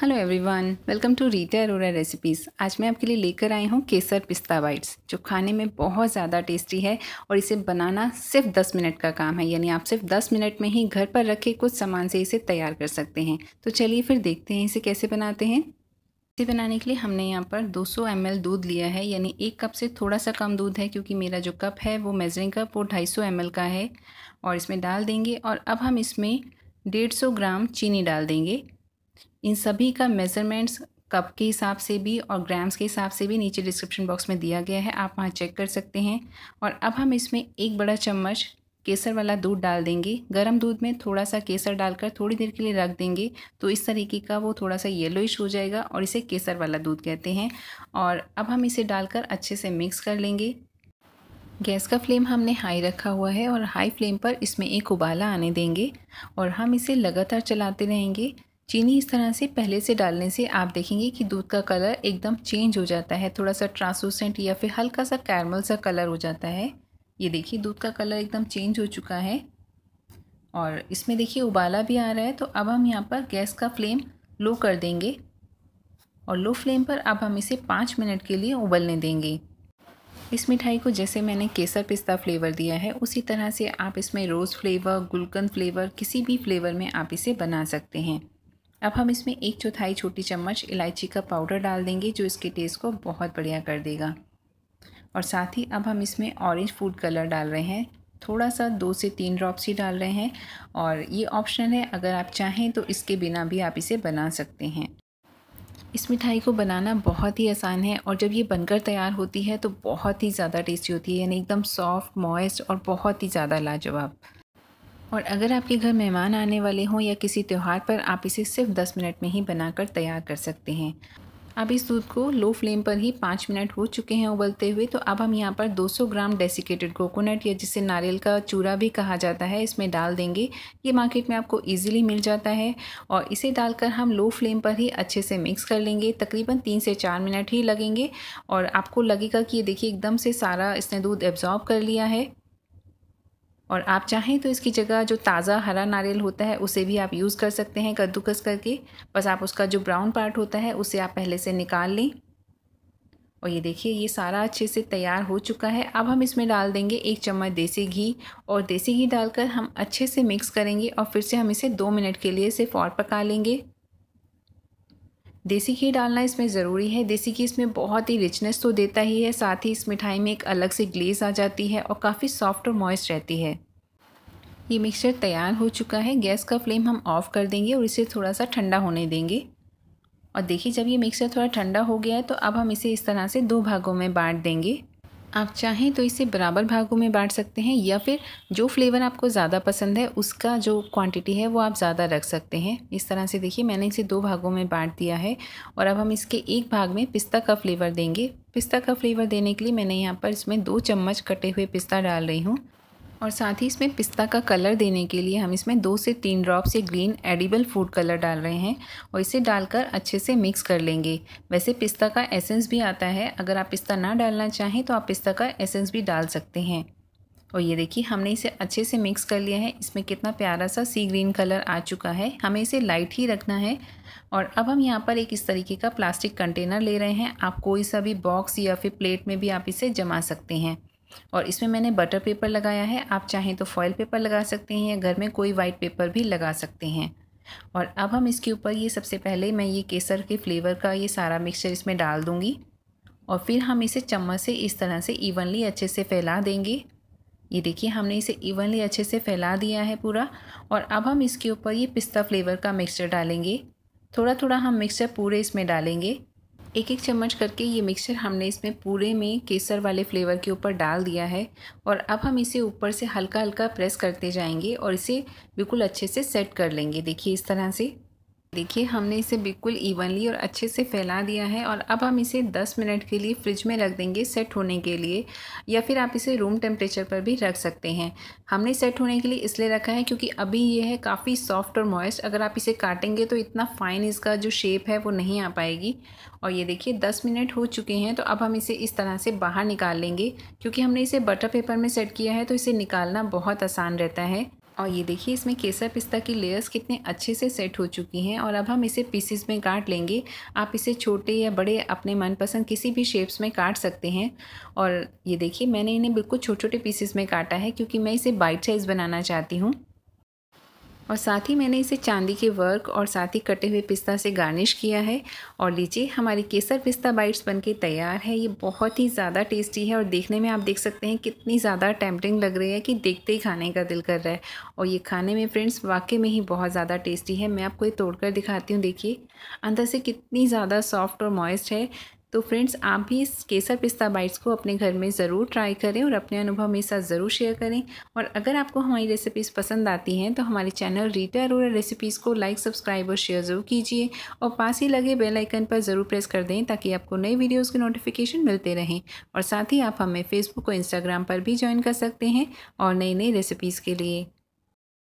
hello everyone welcome to Rita Arora recipes आज मैं आपके लिए लेकर आई हूँ केसर पिस्ता बाइट्स जो खाने में बहुत ज़्यादा टेस्टी है और इसे बनाना सिर्फ 10 मिनट का काम है यानी आप सिर्फ 10 मिनट में ही घर पर रखे कुछ सामान से इसे तैयार कर सकते हैं तो चलिए फिर देखते हैं इसे कैसे बनाते हैं इसे बनाने के लिए हमने यहाँ पर 200 सौ दूध लिया है यानी एक कप से थोड़ा सा कम दूध है क्योंकि मेरा जो कप है वो मेजरिंग कप वो ढाई सौ का है और इसमें डाल देंगे और अब हम इसमें सौ ग्राम चीनी डाल देंगे इन सभी का मेज़रमेंट्स कप के हिसाब से भी और ग्राम्स के हिसाब से भी नीचे डिस्क्रिप्शन बॉक्स में दिया गया है आप वहाँ चेक कर सकते हैं और अब हम इसमें एक बड़ा चम्मच केसर वाला दूध डाल देंगे गर्म दूध में थोड़ा सा केसर डालकर थोड़ी देर के लिए रख देंगे तो इस तरीके का वो थोड़ा सा येलोइश हो जाएगा और इसे केसर वाला दूध कहते हैं और अब हम इसे डालकर अच्छे से मिक्स कर लेंगे गैस का फ्लेम हमने हाई रखा हुआ है और हाई फ्लेम पर इसमें एक उबाला आने देंगे और हम इसे लगातार चलाते रहेंगे चीनी इस तरह से पहले से डालने से आप देखेंगे कि दूध का कलर एकदम चेंज हो जाता है थोड़ा सा ट्रांसलूसेंट या फिर हल्का सा कैरमल सा कलर हो जाता है ये देखिए दूध का कलर एकदम चेंज हो चुका है और इसमें देखिए उबाला भी आ रहा है तो अब हम यहाँ पर गैस का फ्लेम लो कर देंगे और लो फ्लेम पर अब हम इसे पाँच मिनट के लिए उबलने देंगे इस मिठाई को जैसे मैंने केसर पिस्ता फ्लेवर दिया है उसी तरह से आप इसमें रोज़ फ्लेवर गुलकंद फ्लेवर किसी भी फ्लेवर में आप इसे बना सकते हैं अब हम इसमें एक चौथाई छोटी चम्मच इलायची का पाउडर डाल देंगे जो इसके टेस्ट को बहुत बढ़िया कर देगा और साथ ही अब हम इसमें ऑरेंज फूड कलर डाल रहे हैं थोड़ा सा दो से तीन ड्रॉप्स ही डाल रहे हैं और ये ऑप्शनल है अगर आप चाहें तो इसके बिना भी आप इसे बना सकते हैं इस मिठाई को बनाना बहुत ही आसान है और जब ये बनकर तैयार होती है तो बहुत ही ज़्यादा टेस्टी होती है यानी एकदम सॉफ्ट मॉइस्ट और बहुत ही ज़्यादा लाजवाब और अगर आपके घर मेहमान आने वाले हों या किसी त्यौहार पर आप इसे सिर्फ 10 मिनट में ही बनाकर तैयार कर सकते हैं अब इस दूध को लो फ्लेम पर ही पाँच मिनट हो चुके हैं उबलते हुए तो अब हम यहाँ पर 200 ग्राम डेसिकेटेड कोकोनट या जिसे नारियल का चूरा भी कहा जाता है इसमें डाल देंगे ये मार्केट में आपको इजीली मिल जाता है और इसे डालकर हम लो फ्लेम पर ही अच्छे से मिक्स कर लेंगे तकरीबन तीन से चार मिनट ही लगेंगे और आपको लगेगा कि ये देखिए एकदम से सारा इसने दूध एब्जॉर्ब कर लिया है और आप चाहें तो इसकी जगह जो ताज़ा हरा नारियल होता है उसे भी आप यूज़ कर सकते हैं कद्दूकस करके बस आप उसका जो ब्राउन पार्ट होता है उसे आप पहले से निकाल लें और ये देखिए ये सारा अच्छे से तैयार हो चुका है अब हम इसमें डाल देंगे एक चम्मच देसी घी और देसी घी डालकर हम अच्छे से मिक्स करेंगे और फिर से हम इसे दो मिनट के लिए सिर्फ और पका लेंगे देसी घी डालना इसमें ज़रूरी है देसी घी इसमें बहुत ही रिचनेस तो देता ही है साथ ही इस मिठाई में एक अलग से ग्लेज आ जाती है और काफ़ी सॉफ्ट और मॉइस्ट रहती है ये मिक्सचर तैयार हो चुका है गैस का फ्लेम हम ऑफ़ कर देंगे और इसे थोड़ा सा ठंडा होने देंगे और देखिए जब ये मिक्सचर थोड़ा ठंडा हो गया है तो अब हम इसे इस तरह से दो भागों में बांट देंगे आप चाहें तो इसे बराबर भागों में बांट सकते हैं या फिर जो फ्लेवर आपको ज़्यादा पसंद है उसका जो क्वांटिटी है वो आप ज़्यादा रख सकते हैं इस तरह से देखिए मैंने इसे दो भागों में बांट दिया है और अब हम इसके एक भाग में पिस्ता का फ्लेवर देंगे पिस्ता का फ्लेवर देने के लिए मैंने यहाँ पर इसमें दो चम्मच कटे हुए पिस्ता डाल रही हूँ और साथ ही इसमें पिस्ता का कलर देने के लिए हम इसमें दो से तीन ड्रॉप्स ये ग्रीन एडिबल फूड कलर डाल रहे हैं और इसे डालकर अच्छे से मिक्स कर लेंगे वैसे पिस्ता का एसेंस भी आता है अगर आप पिस्ता ना डालना चाहें तो आप पिस्ता का एसेंस भी डाल सकते हैं और ये देखिए हमने इसे अच्छे से मिक्स कर लिया है इसमें कितना प्यारा सा सी ग्रीन कलर आ चुका है हमें इसे लाइट ही रखना है और अब हम यहाँ पर एक इस तरीके का प्लास्टिक कंटेनर ले रहे हैं आप कोई सा भी बॉक्स या फिर प्लेट में भी आप इसे जमा सकते हैं और इसमें मैंने बटर पेपर लगाया है आप चाहें तो फॉयल पेपर लगा सकते हैं या घर में कोई वाइट पेपर भी लगा सकते हैं और अब हम इसके ऊपर ये सबसे पहले मैं ये केसर के फ्लेवर का ये सारा मिक्सचर इसमें डाल दूँगी और फिर हम इसे चम्मच से इस तरह से इवनली अच्छे से फैला देंगे ये देखिए हमने इसे इवनली अच्छे से फैला दिया है पूरा और अब हम इसके ऊपर ये पिस्ता फ्लेवर का मिक्सचर डालेंगे थोड़ा थोड़ा हम मिक्सचर पूरे इसमें डालेंगे एक एक चम्मच करके ये मिक्सचर हमने इसमें पूरे में केसर वाले फ्लेवर के ऊपर डाल दिया है और अब हम इसे ऊपर से हल्का हल्का प्रेस करते जाएंगे और इसे बिल्कुल अच्छे से सेट कर लेंगे देखिए इस तरह से देखिए हमने इसे बिल्कुल इवनली और अच्छे से फैला दिया है और अब हम इसे 10 मिनट के लिए फ्रिज में रख देंगे सेट होने के लिए या फिर आप इसे रूम टेम्परेचर पर भी रख सकते हैं हमने सेट होने के लिए इसलिए रखा है क्योंकि अभी ये है काफ़ी सॉफ्ट और मॉइस्ट अगर आप इसे काटेंगे तो इतना फ़ाइन इसका जो शेप है वो नहीं आ पाएगी और ये देखिए दस मिनट हो चुके हैं तो अब हम इसे इस तरह से बाहर निकाल लेंगे क्योंकि हमने इसे बटर पेपर में सेट किया है तो इसे निकालना बहुत आसान रहता है और ये देखिए इसमें केसर पिस्ता की लेयर्स कितने अच्छे से सेट हो चुकी हैं और अब हम इसे पीसीस में काट लेंगे आप इसे छोटे या बड़े अपने मनपसंद किसी भी शेप्स में काट सकते हैं और ये देखिए मैंने इन्हें बिल्कुल छोटे छोटे पीसीस में काटा है क्योंकि मैं इसे बाइट साइज़ बनाना चाहती हूँ और साथ ही मैंने इसे चांदी के वर्क और साथ ही कटे हुए पिस्ता से गार्निश किया है और लीजिए हमारी केसर पिस्ता बाइट्स बनके तैयार है ये बहुत ही ज़्यादा टेस्टी है और देखने में आप देख सकते हैं कितनी ज़्यादा टैम्पटिंग लग रही है कि देखते ही खाने का दिल कर रहा है और ये खाने में फ्रेंड्स वाकई में ही बहुत ज़्यादा टेस्टी है मैं आपको ये तोड़ कर दिखाती हूँ देखिए अंदर से कितनी ज़्यादा सॉफ्ट और मॉइस्ट है तो फ्रेंड्स आप भी इस केसर पिस्ता बाइट्स को अपने घर में ज़रूर ट्राई करें और अपने अनुभव मेरे साथ ज़रूर शेयर करें और अगर आपको हमारी रेसिपीज़ पसंद आती हैं तो हमारे चैनल रीटा अरोरा रेसिपीज़ को लाइक सब्सक्राइब और शेयर ज़रूर कीजिए और पास ही लगे बेल आइकन पर ज़रूर प्रेस कर दें ताकि आपको नई वीडियोज़ के नोटिफिकेशन मिलते रहें और साथ ही आप हमें फेसबुक और इंस्टाग्राम पर भी ज्वाइन कर सकते हैं और नई नई रेसिपीज़ के लिए